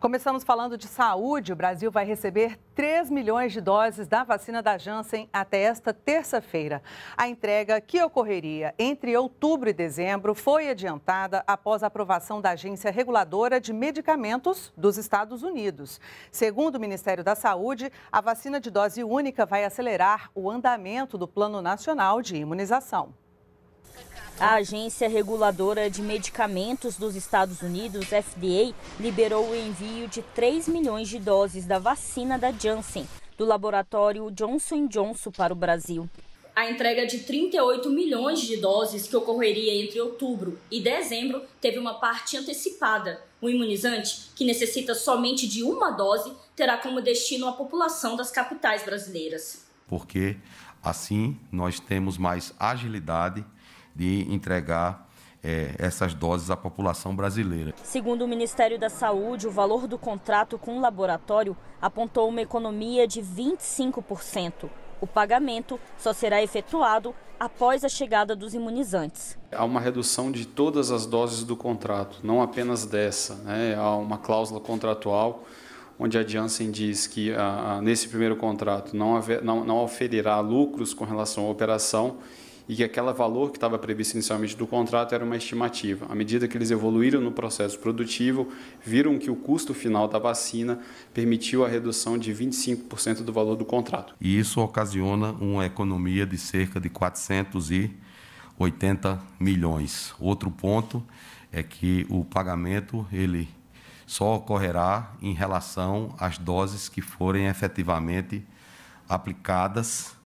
Começamos falando de saúde. O Brasil vai receber 3 milhões de doses da vacina da Janssen até esta terça-feira. A entrega que ocorreria entre outubro e dezembro foi adiantada após a aprovação da Agência Reguladora de Medicamentos dos Estados Unidos. Segundo o Ministério da Saúde, a vacina de dose única vai acelerar o andamento do Plano Nacional de Imunização. A Agência Reguladora de Medicamentos dos Estados Unidos, FDA, liberou o envio de 3 milhões de doses da vacina da Janssen, do laboratório Johnson Johnson, para o Brasil. A entrega de 38 milhões de doses que ocorreria entre outubro e dezembro teve uma parte antecipada. O imunizante, que necessita somente de uma dose, terá como destino a população das capitais brasileiras. Porque assim nós temos mais agilidade de entregar é, essas doses à população brasileira. Segundo o Ministério da Saúde, o valor do contrato com o laboratório apontou uma economia de 25%. O pagamento só será efetuado após a chegada dos imunizantes. Há uma redução de todas as doses do contrato, não apenas dessa. Né? Há uma cláusula contratual onde a Janssen diz que a, ah, a, ah, nesse primeiro contrato não, haver, não, não oferirá lucros com relação à operação e que aquele valor que estava previsto inicialmente do contrato era uma estimativa. À medida que eles evoluíram no processo produtivo, viram que o custo final da vacina permitiu a redução de 25% do valor do contrato. E isso ocasiona uma economia de cerca de 480 milhões. Outro ponto é que o pagamento ele só ocorrerá em relação às doses que forem efetivamente aplicadas